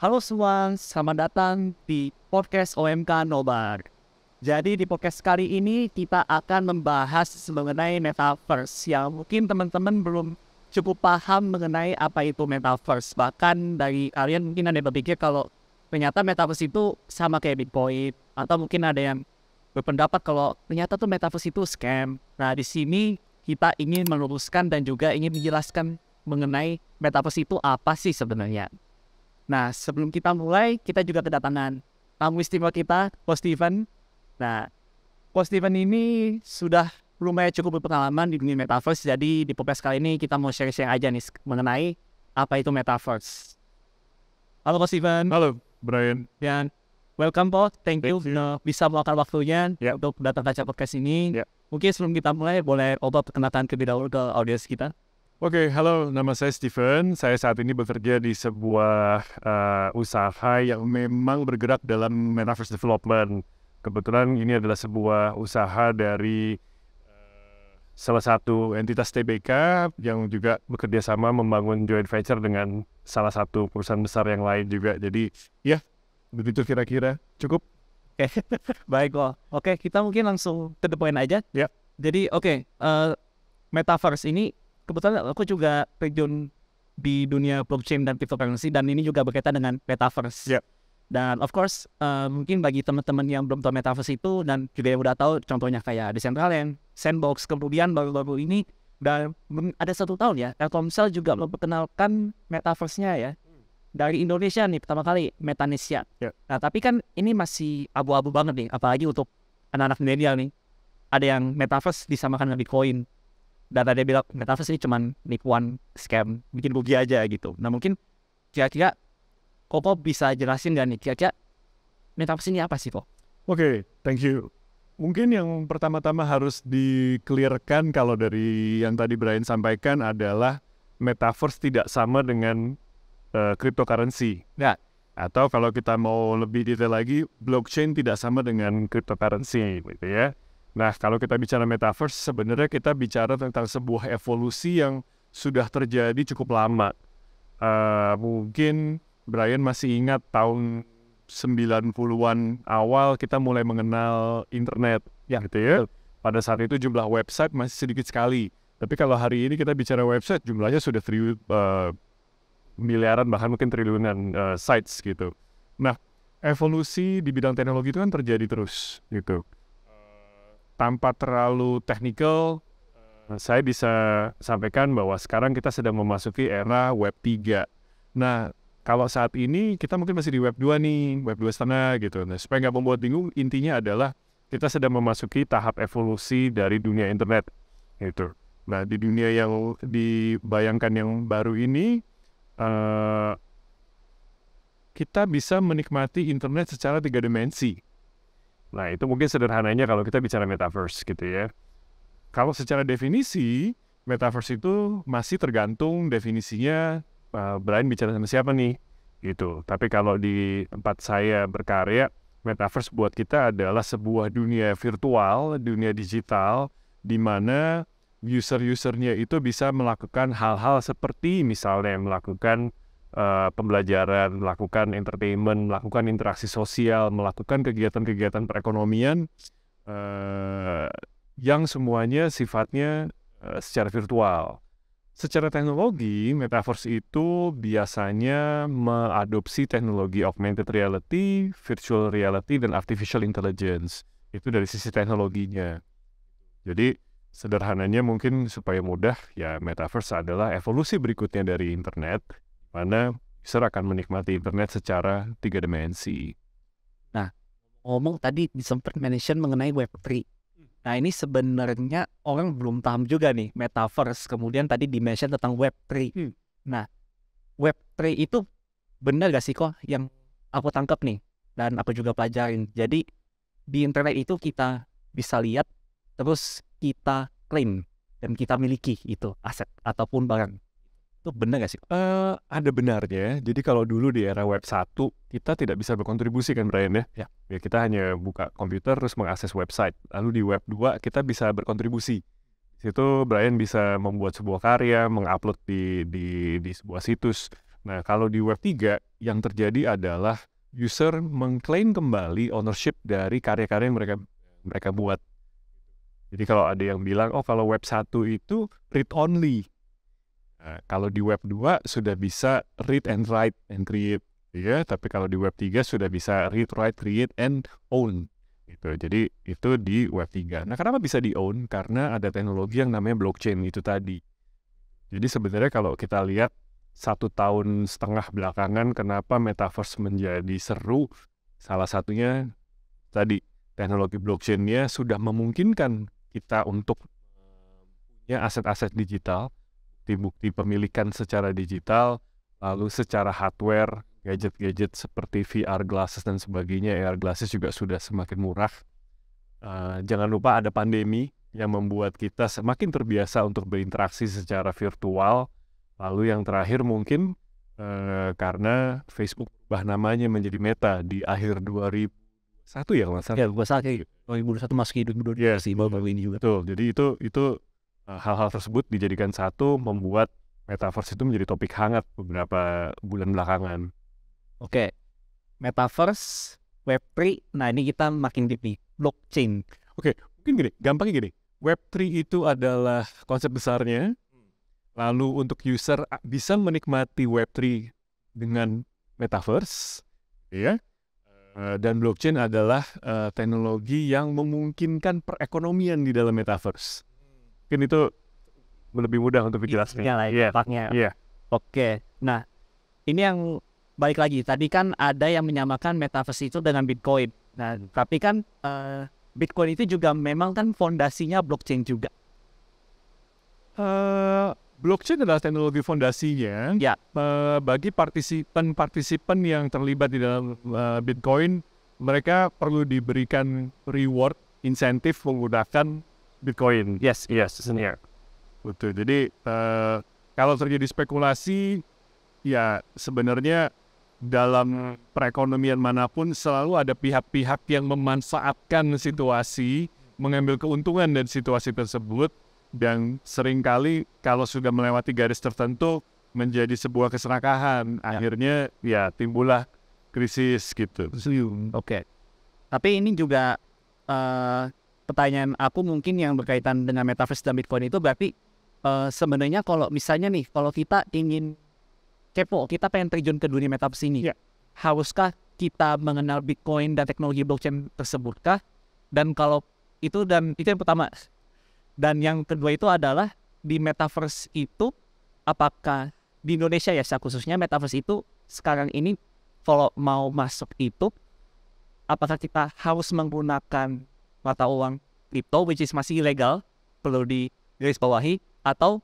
Halo semua, selamat datang di podcast OMK Nobar. Jadi di podcast kali ini kita akan membahas mengenai metaverse yang mungkin teman-teman belum cukup paham mengenai apa itu metaverse. Bahkan dari kalian mungkin ada yang berpikir kalau ternyata metaverse itu sama kayak Bitcoin atau mungkin ada yang berpendapat kalau ternyata tuh metaverse itu scam. Nah, di sini kita ingin meluruskan dan juga ingin menjelaskan mengenai metaverse itu apa sih sebenarnya. Nah, sebelum kita mulai, kita juga kedatangan tamu istimewa kita, Coach Steven. Nah, Coach Steven ini sudah lumayan cukup berpengalaman di dunia metaverse, jadi di podcast kali ini kita mau share-share aja nih mengenai apa itu metaverse. Halo Coach Steven. Halo, Brian. Dan ya, welcome Po, thank, you, thank you. No, nah, bisa meluangkan waktunya yeah. untuk datang ke podcast ini. Yeah. Mungkin sebelum kita mulai, boleh obat perkenalkan ke dahulu ke audiens kita? Oke, okay, halo. Nama saya Steven. Saya saat ini bekerja di sebuah uh, usaha yang memang bergerak dalam metaverse development. Kebetulan ini adalah sebuah usaha dari eh, salah satu entitas TBK yang juga bekerja sama membangun joint venture dengan salah satu perusahaan besar yang lain juga. Jadi, ya, begitu kira-kira. Cukup. Oke, okay. baik loh. Oke, okay, kita mungkin langsung ke the point aja. Ya. Yeah. Jadi, oke, okay, uh, eh, metaverse ini kebetulan aku juga terjun di dunia blockchain dan cryptocurrency dan ini juga berkaitan dengan metaverse. Yeah. Dan of course uh, mungkin bagi teman-teman yang belum tahu metaverse itu dan juga yang udah tahu contohnya kayak Decentraland, Sandbox, kemudian baru-baru ini dan ada satu tahun ya Telkomsel juga memperkenalkan metaverse-nya ya hmm. dari Indonesia nih pertama kali Metanesia. Yeah. Nah tapi kan ini masih abu-abu banget nih apalagi untuk anak-anak milenial nih ada yang metaverse disamakan dengan Bitcoin data dia bilang metaverse ini cuman nipuan scam bikin rugi aja gitu nah mungkin kira-kira kok bisa jelasin gak nih kira-kira metaverse ini apa sih kok oke okay, thank you mungkin yang pertama-tama harus dikelirkan kalau dari yang tadi Brian sampaikan adalah metaverse tidak sama dengan uh, cryptocurrency nah atau kalau kita mau lebih detail lagi blockchain tidak sama dengan cryptocurrency gitu ya Nah, kalau kita bicara metaverse, sebenarnya kita bicara tentang sebuah evolusi yang sudah terjadi cukup lama. Uh, mungkin Brian masih ingat tahun 90-an awal kita mulai mengenal internet, ya. gitu ya. Pada saat itu jumlah website masih sedikit sekali. Tapi kalau hari ini kita bicara website, jumlahnya sudah tri, uh, eh, miliaran bahkan mungkin triliunan uh, sites gitu. Nah, evolusi di bidang teknologi itu kan terjadi terus gitu tanpa terlalu technical, eh. saya bisa sampaikan bahwa sekarang kita sedang memasuki era web 3. Nah, kalau saat ini kita mungkin masih di web 2 nih, web 2 setengah gitu. Nah, supaya nggak membuat bingung, intinya adalah kita sedang memasuki tahap evolusi dari dunia internet. Gitu. Nah, di dunia yang dibayangkan yang baru ini, uh, kita bisa menikmati internet secara tiga dimensi Nah, itu mungkin sederhananya kalau kita bicara metaverse gitu ya. Kalau secara definisi, metaverse itu masih tergantung definisinya uh, Brian bicara sama siapa nih gitu. Tapi kalau di tempat saya berkarya, metaverse buat kita adalah sebuah dunia virtual, dunia digital di mana user-usernya itu bisa melakukan hal-hal seperti misalnya melakukan Eh, pembelajaran, melakukan entertainment, melakukan interaksi sosial, melakukan kegiatan-kegiatan perekonomian uh, yang semuanya sifatnya uh, secara virtual. Secara teknologi, metaverse itu biasanya mengadopsi teknologi augmented reality, virtual reality, dan artificial intelligence. Itu dari sisi teknologinya. Jadi, sederhananya mungkin supaya mudah, ya metaverse adalah evolusi berikutnya dari internet mana user akan menikmati internet secara tiga dimensi. Nah, ngomong tadi sempat mention mengenai Web3. Nah ini sebenarnya orang belum paham juga nih metaverse. Kemudian tadi di tentang Web3. Hmm. Nah Web3 itu benar gak sih kok yang aku tangkap nih dan aku juga pelajarin. Jadi di internet itu kita bisa lihat terus kita claim dan kita miliki itu aset ataupun barang. Itu benar gak sih? Eh, ada benarnya. Jadi kalau dulu di era web 1, kita tidak bisa berkontribusi kan Brian ya? Ya. ya kita hanya buka komputer terus mengakses website. Lalu di web 2, kita bisa berkontribusi. Di situ Brian bisa membuat sebuah karya, mengupload di, di, di sebuah situs. Nah, kalau di web 3, yang terjadi adalah user mengklaim kembali ownership dari karya-karya yang mereka mereka buat. Jadi kalau ada yang bilang, oh kalau web 1 itu read only, Nah, kalau di web 2 sudah bisa read and write and create ya, tapi kalau di web 3 sudah bisa read, write, create and own gitu. Jadi itu di web 3. Nah, kenapa bisa di own? Karena ada teknologi yang namanya blockchain itu tadi. Jadi sebenarnya kalau kita lihat satu tahun setengah belakangan kenapa metaverse menjadi seru, salah satunya tadi teknologi blockchainnya sudah memungkinkan kita untuk eh, punya aset-aset digital bukti-bukti pemilikan secara digital, lalu secara hardware, gadget-gadget seperti VR glasses dan sebagainya, AR glasses juga sudah semakin murah. Uh, jangan lupa ada pandemi yang membuat kita semakin terbiasa untuk berinteraksi secara virtual. Lalu yang terakhir mungkin uh, karena Facebook bah namanya menjadi Meta di akhir 2001 ya kalau nggak salah. Ya, gue kayak masuk ke 2022 ya, sih, baru ini juga. Betul, jadi itu itu Eh, hal-hal tersebut dijadikan satu membuat metaverse itu menjadi topik hangat beberapa bulan belakangan. Oke, metaverse, Web3, nah ini kita makin deep nih, blockchain. Oke, mungkin gini, gampangnya gini, Web3 itu adalah konsep besarnya, lalu untuk user bisa menikmati Web3 dengan metaverse, ya, eh, dan blockchain adalah eh, teknologi yang memungkinkan perekonomian di dalam metaverse mungkin itu lebih mudah untuk iya, dijelaskan. Iya, yeah. Yeah. Iya. Oke. Okay. Nah, ini yang balik lagi. Tadi kan ada yang menyamakan metaverse itu dengan Bitcoin. Nah, hmm. tapi kan uh, Bitcoin itu juga memang kan fondasinya blockchain juga. Uh, blockchain adalah teknologi fondasinya. Ya. Yeah. Uh, bagi partisipan-partisipan yang terlibat di dalam uh, Bitcoin, mereka perlu diberikan reward, insentif menggunakan Bitcoin. Yes, yes, it's in here. Betul. Jadi uh, kalau terjadi spekulasi, ya sebenarnya dalam perekonomian manapun selalu ada pihak-pihak yang memanfaatkan situasi, mengambil keuntungan dari situasi tersebut, dan seringkali kalau sudah melewati garis tertentu menjadi sebuah keserakahan. Ya. Akhirnya ya timbullah krisis gitu. Oke. Okay. Tapi ini juga uh, pertanyaan aku mungkin yang berkaitan dengan metaverse dan Bitcoin itu berarti uh, sebenarnya kalau misalnya nih kalau kita ingin kepo, kita pengen terjun ke dunia metaverse ini. Yeah. Haruskah kita mengenal Bitcoin dan teknologi blockchain tersebutkah? Dan kalau itu dan itu yang pertama. Dan yang kedua itu adalah di metaverse itu apakah di Indonesia ya khususnya metaverse itu sekarang ini kalau mau masuk itu apakah kita harus menggunakan mata uang kripto which is masih ilegal perlu digarisbawahi atau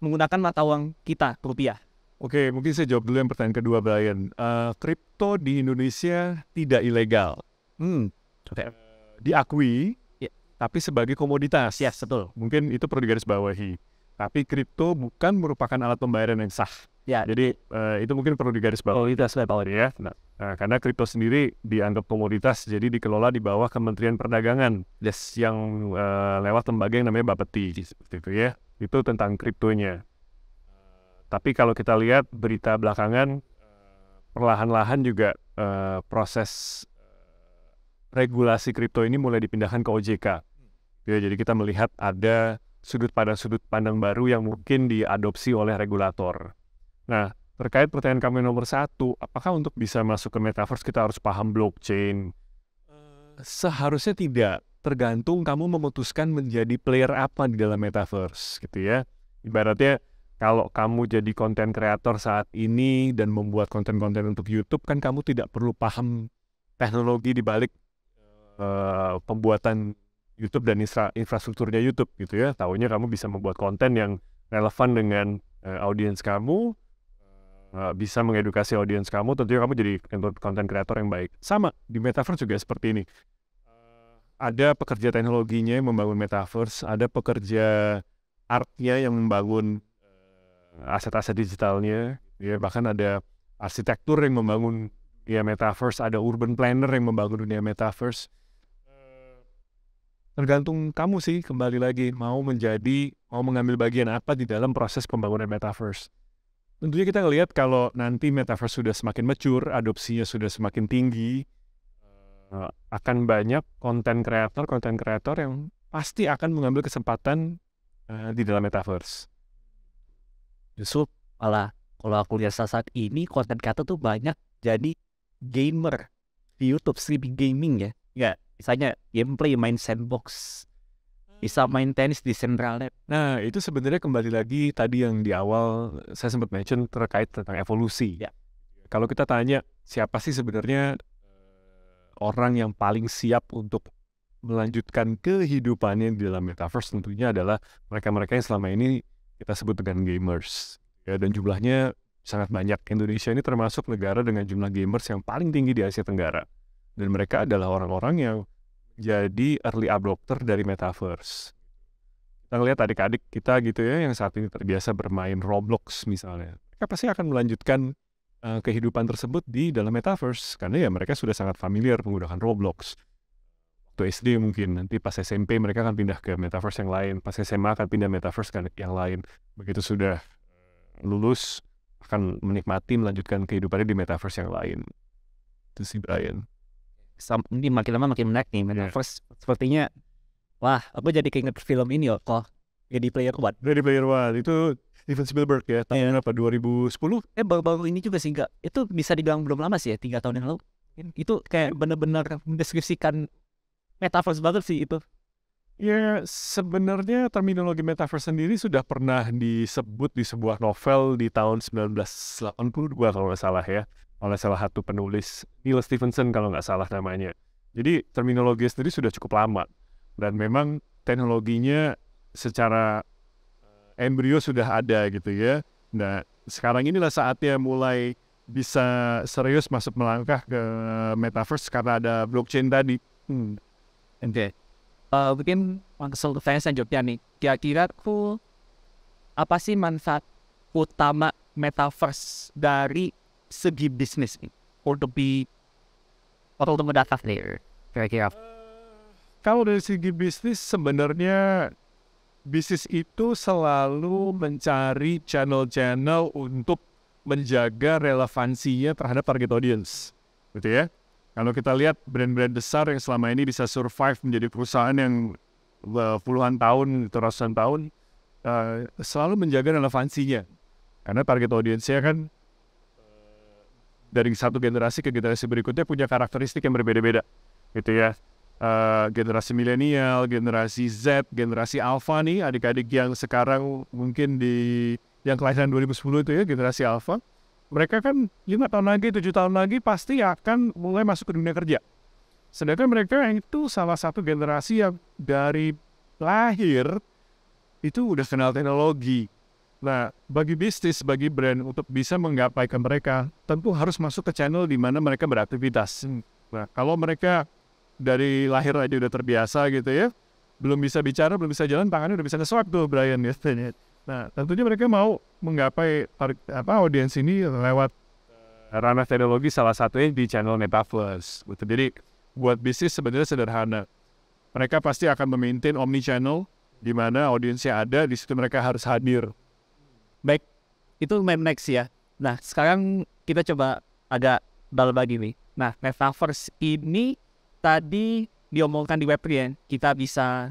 menggunakan mata uang kita rupiah. Oke, mungkin saya jawab dulu yang pertanyaan kedua Brian. Eh, kripto uh, di Indonesia tidak ilegal. Hmm, okay. Eh, diakui, yeah. tapi sebagai komoditas. Yes, betul. Mungkin itu perlu digarisbawahi. Tapi kripto bukan merupakan alat pembayaran yang sah. Ya. Jadi uh, itu mungkin perlu digarisbawahi. Komoditas oh, ya. Iya. Nah, nah, karena kripto sendiri dianggap komoditas, jadi dikelola di bawah Kementerian Perdagangan. Yes. Yang uh, lewat lembaga yang namanya Bapeti, seperti itu ya. Itu tentang kriptonya. Tapi kalau kita lihat berita belakangan, perlahan-lahan juga uh, proses regulasi kripto ini mulai dipindahkan ke OJK. Ya, jadi kita melihat ada sudut pada sudut pandang baru yang mungkin diadopsi oleh regulator. Nah, terkait pertanyaan kami nomor satu, apakah untuk bisa masuk ke metaverse kita harus paham blockchain? Eh, seharusnya tidak, tergantung kamu memutuskan menjadi player apa di dalam metaverse, gitu ya. Ibaratnya kalau kamu jadi konten kreator saat ini dan membuat konten-konten untuk YouTube, kan kamu tidak perlu paham teknologi di balik uh, pembuatan YouTube dan infra infrastrukturnya YouTube, gitu ya. Tahunya kamu bisa membuat konten yang relevan dengan uh, audiens kamu, Eh, bisa mengedukasi audiens kamu, tentunya kamu jadi content creator yang baik. Sama di metaverse juga seperti ini. Eh, ada pekerja teknologinya yang membangun metaverse, ada pekerja artnya yang membangun eh, aset-aset digitalnya, ya bahkan ada arsitektur yang membangun dunia metaverse, ada urban planner yang membangun dunia metaverse. Tergantung kamu sih kembali lagi mau menjadi mau mengambil bagian apa di dalam proses pembangunan metaverse tentunya kita ngelihat kalau nanti metaverse sudah semakin mature, adopsinya sudah semakin tinggi, uh, akan banyak konten kreator, konten kreator yang pasti akan mengambil kesempatan uh, di dalam metaverse. Justru malah kalau aku lihat saat ini konten kreator tuh banyak jadi gamer di YouTube streaming gaming ya. Ya, misalnya gameplay main sandbox bisa main tenis di Central Lab. Nah, itu sebenarnya kembali lagi tadi yang di awal saya sempat mention terkait tentang evolusi. Ya. Kalau kita tanya siapa sih sebenarnya eh, orang yang paling siap untuk melanjutkan kehidupannya di dalam metaverse tentunya adalah mereka-mereka yang selama ini kita sebut dengan gamers. Ya, dan jumlahnya sangat banyak. Indonesia ini termasuk negara dengan jumlah gamers yang paling tinggi di Asia Tenggara. Dan mereka adalah orang-orang yang jadi early adopter dari metaverse. Kita ngelihat adik-adik kita gitu ya yang saat ini terbiasa bermain Roblox misalnya. Mereka pasti akan melanjutkan uh, kehidupan tersebut di dalam metaverse karena ya mereka sudah sangat familiar menggunakan Roblox. Waktu SD mungkin nanti pas SMP mereka akan pindah ke metaverse yang lain, pas SMA akan pindah metaverse yang lain. Begitu sudah eh, lulus akan menikmati melanjutkan kehidupannya di metaverse yang lain. Itu sih Brian ini makin lama makin menarik nih metaverse iya. yeah. sepertinya wah aku jadi keinget film ini loh kok jadi Player One Jadi Player One itu Steven Spielberg ya tahun yeah. apa 2010 eh baru-baru ini juga sih enggak itu bisa dibilang belum lama sih ya tiga tahun yang lalu itu kayak benar-benar mendeskripsikan metaverse banget sih itu Ya sebenarnya terminologi metaverse sendiri sudah pernah disebut di sebuah novel di tahun 1982 kalau nggak salah ya oleh salah satu penulis Neil Stevenson kalau nggak salah namanya. Jadi terminologi sendiri sudah cukup lama dan memang teknologinya secara eh, embrio sudah ada gitu ya. Nah sekarang inilah saatnya mulai bisa serius masuk melangkah ke metaverse karena ada blockchain tadi. Hmm. Oke. Eh, mungkin langsung saya selanjutnya nih. Kira-kira tuh apa sih manfaat utama metaverse dari segi bisnis nih untuk di untuk mendatang nih kira-kira eh, kalau dari segi bisnis sebenarnya bisnis itu selalu mencari channel-channel untuk menjaga relevansinya terhadap target audience. Gitu ya. Kalau kita lihat brand-brand besar yang selama ini bisa survive menjadi perusahaan yang eh, puluhan tahun, gitu, ratusan tahun, uh, selalu menjaga relevansinya. Karena target audience-nya kan dari satu generasi ke generasi berikutnya punya karakteristik yang berbeda-beda gitu ya uh, generasi milenial generasi Z generasi Alpha nih adik-adik yang sekarang mungkin di yang kelahiran 2010 itu ya generasi Alpha mereka kan lima tahun lagi tujuh tahun lagi pasti akan mulai masuk ke dunia kerja sedangkan mereka yang itu salah satu generasi yang dari lahir itu udah kenal teknologi Nah, bagi bisnis, bagi brand untuk bisa menggapai ke mereka, tentu harus masuk ke channel di mana mereka beraktivitas. Hmm. Nah, kalau mereka dari lahir aja udah terbiasa gitu ya, belum bisa bicara, belum bisa jalan, tangannya udah bisa nge-swipe tuh Brian gitu. biasanya. Nah, tentunya mereka mau menggapai apa audiens ini lewat eh, ranah teknologi salah satunya di channel Metaverse. Gitu. Jadi buat bisnis sebenarnya sederhana. Mereka pasti akan memaintain omni channel di mana audiensnya ada, di situ mereka harus hadir. Baik, itu next ya. Nah, sekarang kita coba agak dalam lagi nih. Nah, metaverse ini tadi diomongkan di web ya. Kita bisa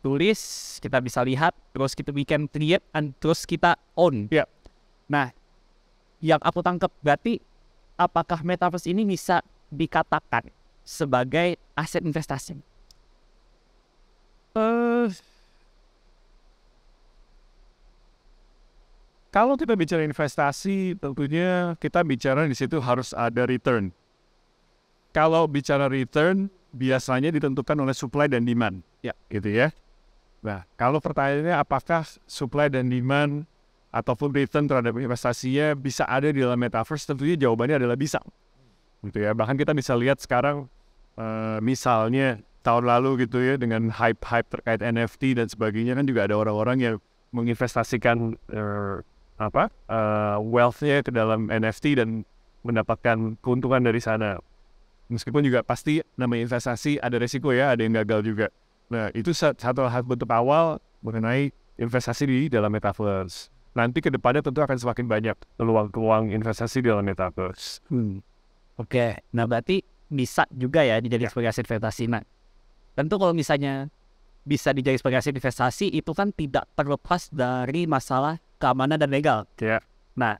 tulis, kita bisa lihat, terus kita bikin create, and terus kita own. Yeah. Nah, yang aku tangkap berarti apakah metaverse ini bisa dikatakan sebagai aset investasi? Uh, Kalau kita bicara investasi, tentunya kita bicara di situ harus ada return. Kalau bicara return, biasanya ditentukan oleh supply dan demand. Ya, gitu ya. Nah, kalau pertanyaannya apakah supply dan demand ataupun return terhadap investasinya bisa ada di dalam metaverse, tentunya jawabannya adalah bisa. Gitu ya. Bahkan kita bisa lihat sekarang eh, misalnya tahun lalu gitu ya dengan hype-hype terkait NFT dan sebagainya kan juga ada orang-orang yang menginvestasikan eh, apa uh, wealthnya ke dalam NFT dan mendapatkan keuntungan dari sana. Meskipun juga pasti nama investasi ada resiko ya, ada yang gagal juga. Nah itu satu hal bentuk awal mengenai investasi di dalam metaverse. Nanti ke depannya tentu akan semakin banyak peluang-peluang investasi di dalam metaverse. Hmm. Oke, okay. nah berarti bisa juga ya dijadikan ya. sebagai investasi. Nah, tentu kalau misalnya bisa dijadikan sebagai investasi itu kan tidak terlepas dari masalah keamanan dan legal. Iya. Nah,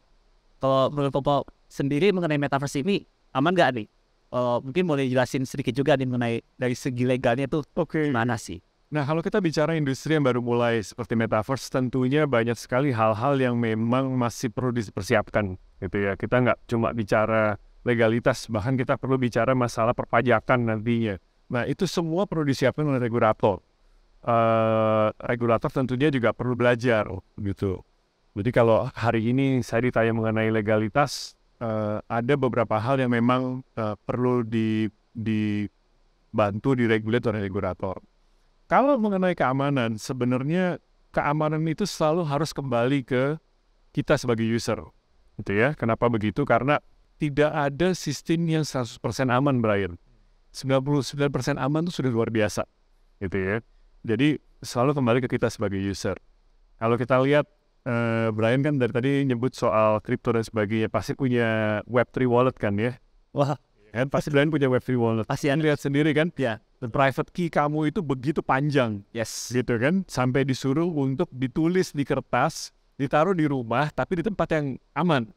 kalau menurut Popo sendiri mengenai metaverse ini aman gak nih? Uh, mungkin boleh jelasin sedikit juga nih mengenai dari segi legalnya tuh okay. mana sih? Nah, kalau kita bicara industri yang baru mulai seperti metaverse, tentunya banyak sekali hal-hal yang memang masih perlu dipersiapkan, gitu ya. Kita nggak cuma bicara legalitas, bahkan kita perlu bicara masalah perpajakan nantinya. Nah, itu semua perlu disiapkan oleh regulator. Uh, regulator tentunya juga perlu belajar, gitu. Jadi kalau hari ini saya ditanya mengenai legalitas, uh, ada beberapa hal yang memang uh, perlu di, dibantu di oleh regulator. Kalau mengenai keamanan, sebenarnya keamanan itu selalu harus kembali ke kita sebagai user. Gitu ya. Kenapa begitu? Karena tidak ada sistem yang 100% aman, Brian. 99% aman itu sudah luar biasa. Gitu ya. Jadi selalu kembali ke kita sebagai user. Kalau kita lihat uh, Brian kan dari tadi nyebut soal kripto dan sebagainya, pasti punya Web3 wallet kan ya? Wah, kan pasti Brian punya Web3 wallet. Pasti ada. lihat sendiri kan? Ya. The private key kamu itu begitu panjang. Yes. Gitu kan? Sampai disuruh untuk ditulis di kertas, ditaruh di rumah, tapi di tempat yang aman.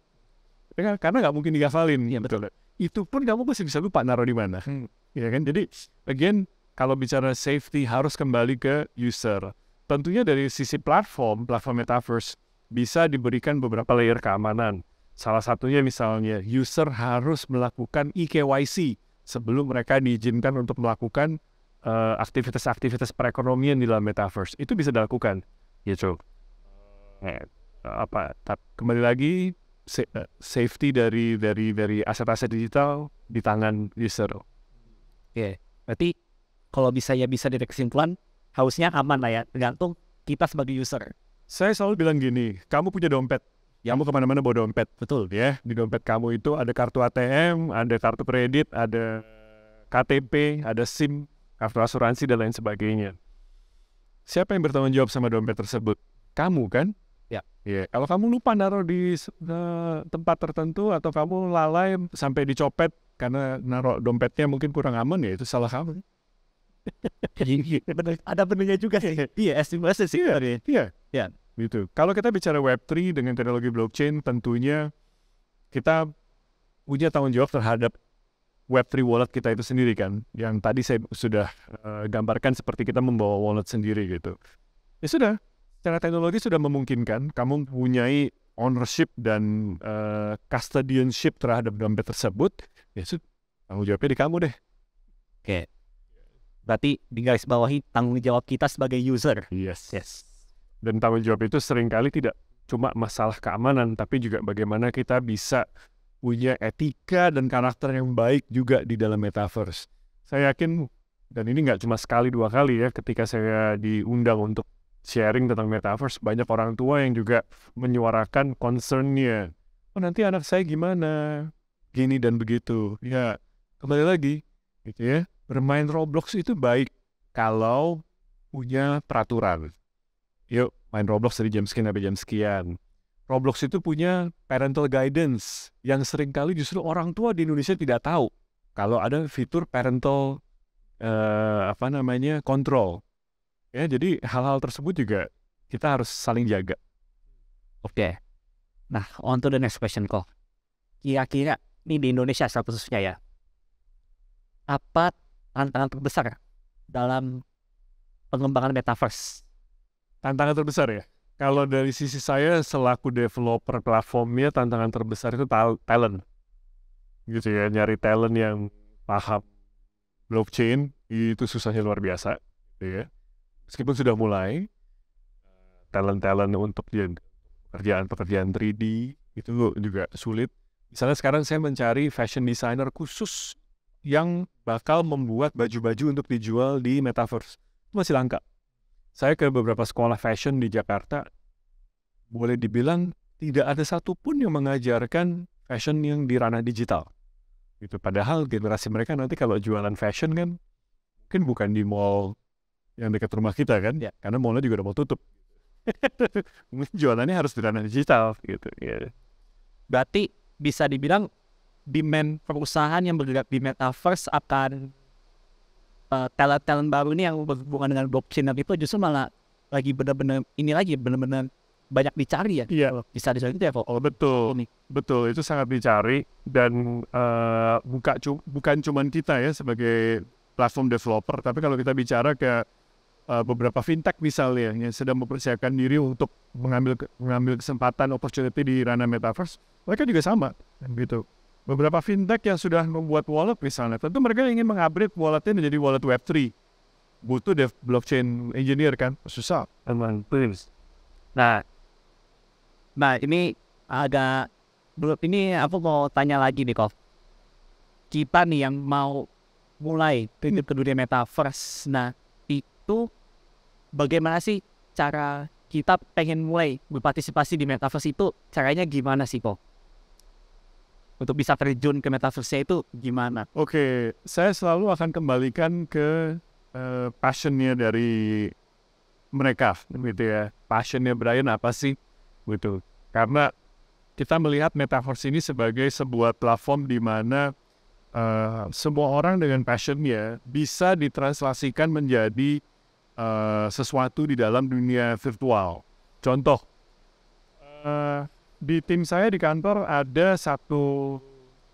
Ya kan? Karena nggak mungkin dihafalin. Iya betul. Itu pun kamu masih bisa lupa naruh di mana. Hmm. Ya kan? Jadi, again, kalau bicara safety harus kembali ke user tentunya dari sisi platform, platform metaverse bisa diberikan beberapa layer keamanan. Salah satunya misalnya user harus melakukan eKYC sebelum mereka diizinkan untuk melakukan uh, aktivitas-aktivitas perekonomian di dalam metaverse. Itu bisa dilakukan, gitu. Eh, apa? Kembali lagi eh, safety dari dari dari aset-aset digital di tangan user. Oke, okay. berarti kalau bisa ya bisa dari hausnya aman lah ya tergantung kita sebagai user saya selalu bilang gini kamu punya dompet Ya. Kamu kemana-mana bawa dompet. Betul. Ya, di dompet kamu itu ada kartu ATM, ada kartu kredit, ada KTP, ada SIM, kartu asuransi, dan lain sebagainya. Siapa yang bertanggung jawab sama dompet tersebut? Kamu kan? Ya. Ya. Kalau kamu lupa naruh di uh, tempat tertentu atau kamu lalai sampai dicopet karena naruh dompetnya mungkin kurang aman ya itu salah kamu. Iya, iya. Bener, ada benernya juga sih. Iya, estimasi sih. Iya, iya. iya. Gitu. Kalau kita bicara Web3 dengan teknologi blockchain, tentunya kita punya tanggung jawab terhadap Web3 wallet kita itu sendiri kan. Yang tadi saya sudah uh, gambarkan seperti kita membawa wallet sendiri gitu. Ya sudah, secara teknologi sudah memungkinkan kamu mempunyai ownership dan uh, custodianship terhadap dompet tersebut. Ya sudah, tanggung jawabnya di kamu deh. Oke. Okay. Berarti di garis bawahi tanggung jawab kita sebagai user. Yes. Yes. Dan tanggung jawab itu seringkali tidak cuma masalah keamanan, tapi juga bagaimana kita bisa punya etika dan karakter yang baik juga di dalam metaverse. Saya yakin, dan ini nggak cuma sekali dua kali ya, ketika saya diundang untuk sharing tentang metaverse, banyak orang tua yang juga menyuarakan concernnya. Oh nanti anak saya gimana? Gini dan begitu. Ya, kembali lagi, gitu ya bermain Roblox itu baik kalau punya peraturan. Yuk, main Roblox dari jam sekian sampai jam sekian. Roblox itu punya parental guidance yang sering kali justru orang tua di Indonesia tidak tahu kalau ada fitur parental eh, apa namanya control. Ya, jadi hal-hal tersebut juga kita harus saling jaga. Oke. Okay. Nah, on to the next question kok. Kira-kira ini di Indonesia khususnya ya. Apa tantangan terbesar ya dalam pengembangan metaverse? Tantangan terbesar ya? Kalau iya. dari sisi saya selaku developer platformnya tantangan terbesar itu talent. Gitu ya, nyari talent yang paham blockchain itu susahnya luar biasa, gitu ya. Meskipun sudah mulai eh, talent-talent untuk ya, pekerjaan-pekerjaan 3D itu juga sulit. Misalnya sekarang saya mencari fashion designer khusus yang bakal membuat baju-baju untuk dijual di metaverse. masih langka. Saya ke beberapa sekolah fashion di Jakarta, boleh dibilang tidak ada satupun yang mengajarkan fashion yang di ranah digital. Itu Padahal generasi mereka nanti kalau jualan fashion kan mungkin bukan di mall yang dekat rumah kita kan, ya. karena mallnya juga udah mau tutup. jualannya harus di ranah digital gitu. ya. Berarti bisa dibilang demand perusahaan yang bergerak di metaverse akan uh, talent-talent baru ini yang berhubungan dengan blockchain dan itu justru malah lagi benar-benar ini lagi benar-benar banyak dicari ya iya. di saat itu ya oh, betul ini. betul itu sangat dicari dan uh, buka cu bukan cuma kita ya sebagai platform developer tapi kalau kita bicara ke uh, beberapa fintech misalnya yang sedang mempersiapkan diri untuk mengambil mengambil kesempatan opportunity di ranah metaverse mereka juga sama gitu beberapa fintech yang sudah membuat wallet misalnya, tentu mereka ingin mengupgrade walletnya menjadi wallet Web3. Butuh dev blockchain engineer kan? Susah. Emang, Nah, nah ini agak belum ini aku mau tanya lagi nih Kof. Kita nih yang mau mulai titip ke dunia metaverse. Nah, itu bagaimana sih cara kita pengen mulai berpartisipasi di metaverse itu caranya gimana sih kok? untuk bisa terjun ke metaverse itu gimana? Oke, okay. saya selalu akan kembalikan ke uh, passionnya dari mereka, gitu ya. Passionnya Brian apa sih, gitu? Karena kita melihat metaverse ini sebagai sebuah platform di mana uh, semua orang dengan passionnya bisa ditranslasikan menjadi uh, sesuatu di dalam dunia virtual. Contoh, uh, di tim saya di kantor ada satu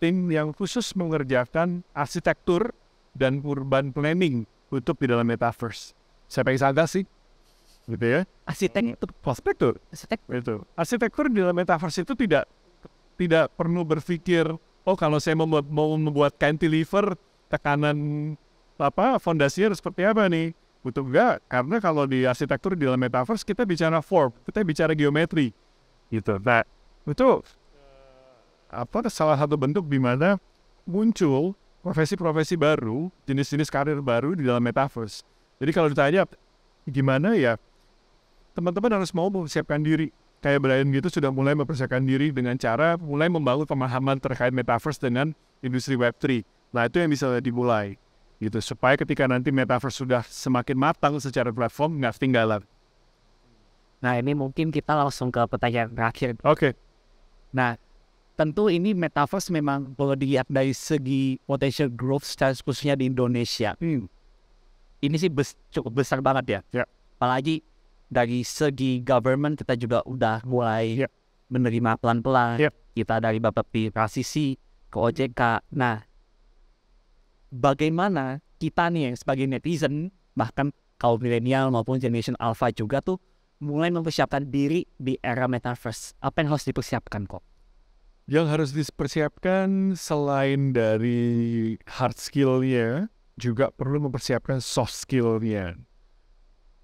tim yang khusus mengerjakan arsitektur dan urban planning untuk di dalam metaverse. saya pengen sadar sih? Gitu ya. Arsitektur. prospektur. Arsitektur. Itu. Arsitektur di dalam metaverse itu tidak tidak perlu berpikir, oh kalau saya mau, mau membuat cantilever, tekanan apa fondasinya seperti apa nih? Butuh enggak? Karena kalau di arsitektur di dalam metaverse kita bicara form, kita bicara geometri. Gitu. Nah, itu apa salah satu bentuk di mana muncul profesi-profesi baru, jenis-jenis karir baru di dalam metaverse. Jadi kalau ditanya gimana ya, teman-teman harus mau mempersiapkan diri. Kayak Brian gitu sudah mulai mempersiapkan diri dengan cara mulai membangun pemahaman terkait metaverse dengan industri Web3. Nah itu yang bisa dimulai gitu supaya ketika nanti metaverse sudah semakin matang secara platform nggak ketinggalan. Nah ini mungkin kita langsung ke pertanyaan terakhir. Oke. Okay. Nah, tentu ini metaverse memang kalau dilihat dari segi potential growth secara khususnya di Indonesia. Hmm. Ini sih bes, cukup besar banget ya. Yeah. Apalagi dari segi government kita juga udah mulai yeah. menerima pelan-pelan. Yeah. Kita dari Bapepti Rasisi ke OJK. Nah, bagaimana kita nih sebagai netizen bahkan kaum milenial maupun generation alpha juga tuh mulai mempersiapkan diri di era metaverse? Apa yang harus dipersiapkan kok? Yang harus dipersiapkan selain dari hard skill-nya, juga perlu mempersiapkan soft skill-nya.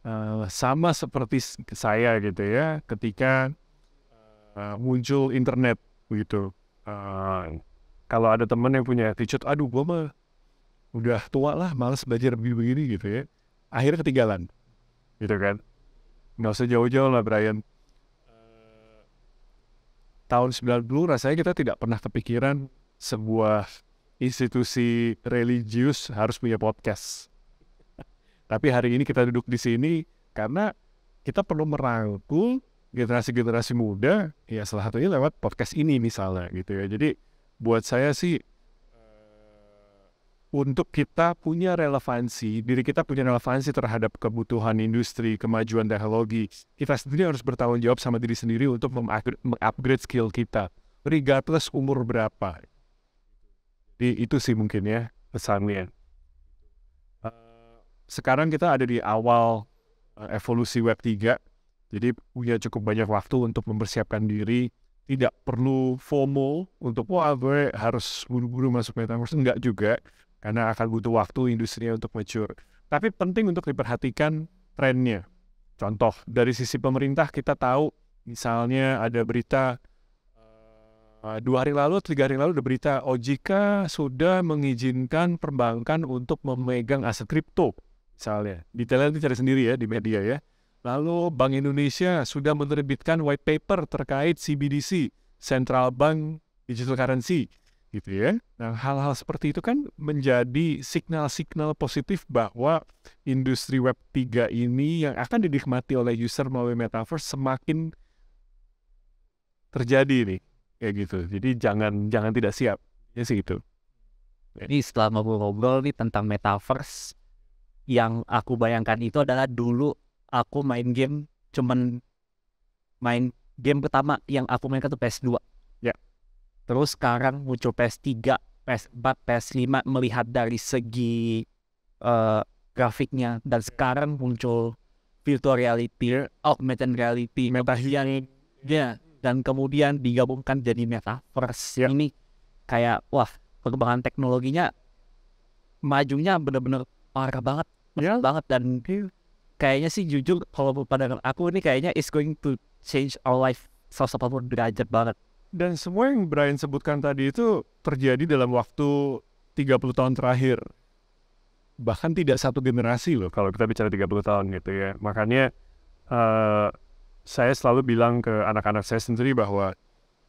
Uh, sama seperti saya gitu ya, ketika uh, muncul internet gitu. Uh, kalau ada teman yang punya attitude, aduh gue mah udah tua lah, males belajar begini-begini gitu ya. Akhirnya ketinggalan gitu kan nggak usah jauh-jauh lah Brian eh, tahun 90 rasanya kita tidak pernah kepikiran sebuah institusi religius harus punya podcast. Tapi hari ini kita duduk di sini karena kita perlu merangkul generasi-generasi muda ya salah satunya lewat podcast ini misalnya gitu ya. Jadi buat saya sih untuk kita punya relevansi, diri kita punya relevansi terhadap kebutuhan industri, kemajuan teknologi, kita sendiri harus bertanggung jawab sama diri sendiri untuk mengupgrade skill kita, regardless umur berapa. Jadi itu sih mungkin ya pesannya. Eh, sekarang kita ada di awal eh, evolusi Web 3, jadi punya cukup banyak waktu untuk mempersiapkan diri, tidak perlu FOMO untuk wah gue harus buru-buru masuk metaverse enggak juga karena akan butuh waktu industri untuk mature. Tapi penting untuk diperhatikan trennya. Contoh, dari sisi pemerintah kita tahu misalnya ada berita uh, dua hari lalu, tiga hari lalu ada berita OJK sudah mengizinkan perbankan untuk memegang aset kripto misalnya. Detailnya nanti cari sendiri ya di media ya. Lalu Bank Indonesia sudah menerbitkan white paper terkait CBDC, Central Bank Digital Currency gitu ya. Nah, hal-hal seperti itu kan menjadi signal-signal positif bahwa industri web 3 ini yang akan dinikmati oleh user melalui metaverse semakin terjadi nih kayak gitu. Jadi jangan jangan tidak siap. Ya sih itu. Ini setelah ngobrol-ngobrol nih tentang metaverse yang aku bayangkan itu adalah dulu aku main game cuman main game pertama yang aku mainkan tuh PS2 Terus sekarang muncul PS3, PS4, PS5 melihat dari segi uh, grafiknya dan iya. sekarang muncul virtual reality, augmented reality, metaverse ya dan kemudian digabungkan jadi metaverse. Iya. Ini kayak wah, perkembangan teknologinya majunya bener-bener parah banget, yeah. banget dan iya. kayaknya sih jujur kalau pandangan aku ini kayaknya is going to change our life 180 derajat banget. Dan semua yang Brian sebutkan tadi itu terjadi dalam waktu 30 tahun terakhir. Bahkan tidak satu generasi loh kalau kita bicara 30 tahun gitu ya. Makanya uh, saya selalu bilang ke anak-anak saya sendiri bahwa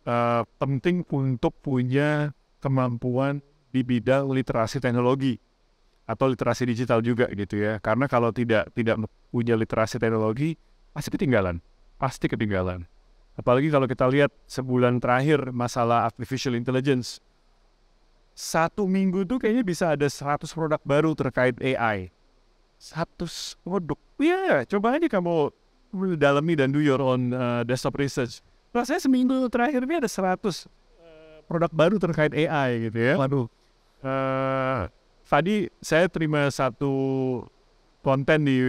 uh, penting untuk punya kemampuan di bidang literasi teknologi atau literasi digital juga gitu ya. Karena kalau tidak tidak punya literasi teknologi pasti ketinggalan, pasti ketinggalan. Apalagi kalau kita lihat sebulan terakhir masalah artificial intelligence. Satu minggu itu kayaknya bisa ada 100 produk baru terkait AI. 100 produk. Iya, yeah, coba aja kamu dalami dan do your own uh, desktop research. Rasanya seminggu terakhir ini ada 100 eh, produk baru terkait AI gitu ya. Waduh. Uh, eh, tadi saya terima satu konten di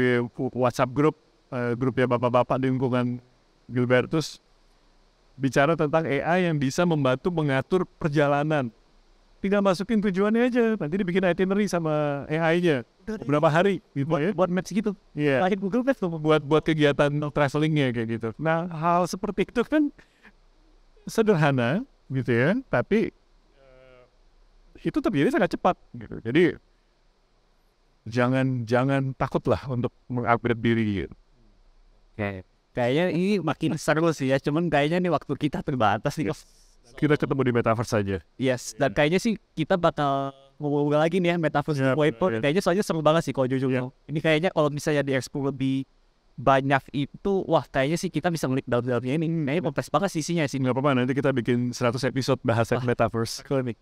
WhatsApp grup uh, grupnya bapak-bapak di lingkungan Gilbertus bicara tentang AI yang bisa membantu mengatur perjalanan. Tinggal masukin tujuannya aja, nanti dibikin itinerary sama AI-nya berapa hari gitu buat, ya. Buat match gitu. Yeah. Iya. Google Maps tuh. Buat buat kegiatan traveling-nya kayak gitu. Nah hal seperti itu kan sederhana gitu ya, tapi eh, itu terjadi sangat cepat gitu. Jadi jangan jangan takutlah untuk mengupgrade diri gitu. Okay. Kayaknya ini makin seru sih ya, cuman kayaknya nih waktu kita terbatas nih. Yes. Kita ketemu di metaverse aja. Yes, dan iya. kayaknya sih kita bakal ngobrol lagi nih ya metaverse yeah, Yeah. Kayaknya soalnya seru banget sih kalau jujur. Yeah. Ini kayaknya kalau misalnya di expo lebih banyak itu wah kayaknya sih kita bisa ngelik dalam-dalamnya ini kayaknya iya. kompleks banget sih isinya sih nggak apa-apa nanti kita bikin 100 episode bahasan metaverse klinik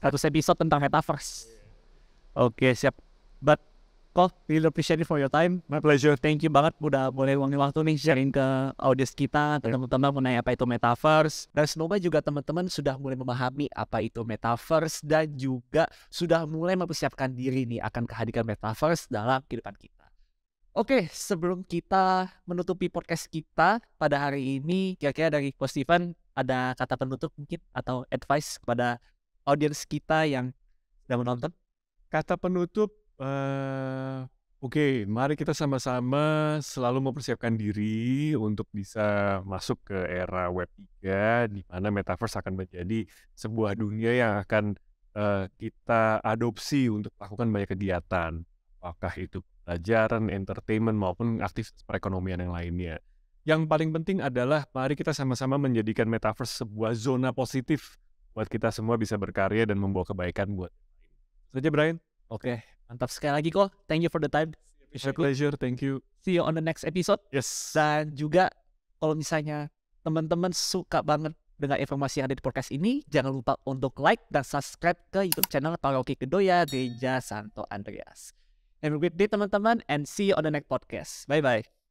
100 episode tentang metaverse iya. oke okay, siap but Kok, really appreciate it for your time. My pleasure. Thank you banget udah boleh uangin waktu nih sharing ke audiens kita, ke teman-teman mengenai apa itu metaverse. Dan semoga juga teman-teman sudah mulai memahami apa itu metaverse dan juga sudah mulai mempersiapkan diri nih akan kehadiran metaverse dalam kehidupan kita. Oke, sebelum kita menutupi podcast kita pada hari ini, kira-kira dari Coach Steven ada kata penutup mungkin atau advice kepada audiens kita yang sedang menonton? Kata penutup Uh, oke, mari kita sama-sama selalu mempersiapkan diri untuk bisa masuk ke era Web 3 di mana metaverse akan menjadi sebuah dunia yang akan, uh, kita adopsi untuk melakukan banyak kegiatan. Apakah itu pelajaran, entertainment, maupun aktivitas perekonomian yang lainnya. Yang paling penting adalah mari kita sama-sama menjadikan metaverse sebuah zona positif buat kita semua bisa berkarya dan membawa kebaikan buat saja Brian. Oke, okay. mantap sekali lagi kok. Thank you for the time. It's a pleasure. Thank you. See you on the next episode. Yes. Dan juga kalau misalnya teman-teman suka banget dengan informasi yang ada di podcast ini, jangan lupa untuk like dan subscribe ke YouTube channel Paroki Kedoya Gereja Santo Andreas. Have a great day teman-teman and see you on the next podcast. Bye-bye.